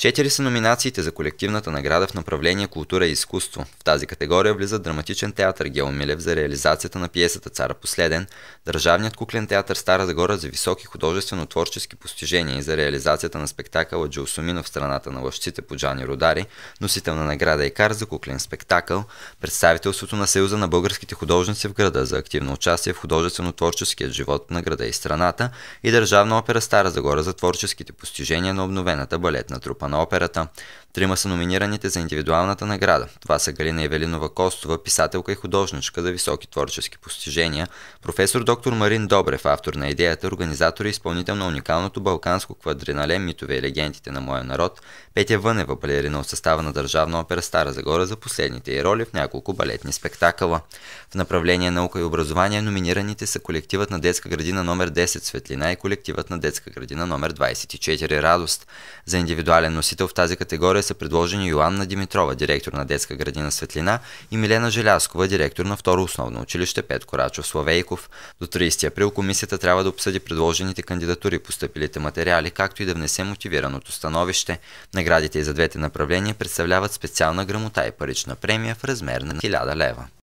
Четири са номинациите за колективната награда в направление култура и изкуство. В тази категория влизат драматичен театър Гео Милев за реализацията на пиесата Цара последен, Държавният куклен театър Стара Загора за високи художествено-творчески постижения и за реализацията на спектакъла Джоусумино в страната на лъжците по Джани Родари, носител на награда Икар е за куклен спектакъл, представителството на Съюза на българските художници в града за активно участие в художествено-творческият живот на града и страната и Държавна опера Стара Загора за творческите постижения на обновената балетна трупа na ópera, então. Трима са номинираните за индивидуалната награда. Това са Галина Евелинова Костова, писателка и художничка за високи творчески постижения, професор доктор Марин Добрев, автор на идеята, организатор и изпълнител на уникалното балканско квадринале «Митове и легендите на моя народ», Петя Вънева, балерина от състава на Държавна опера Стара Загора за последните и роли в няколко балетни спектакъла. В направление наука и образование номинираните са колективът на детска градина номер 10 Светлина и колективът на детска градина номер 24 Радост. За индивидуален носител в тази категория членове са предложени Йоанна Димитрова, директор на детска градина Светлина и Милена Желяскова, директор на второ основно училище Пет Корачов Славейков. До 30 април комисията трябва да обсъди предложените кандидатури, поступилите материали, както и да внесе мотивираното становище. Наградите и за двете направления представляват специална грамота и парична премия в размер на 1000 лева.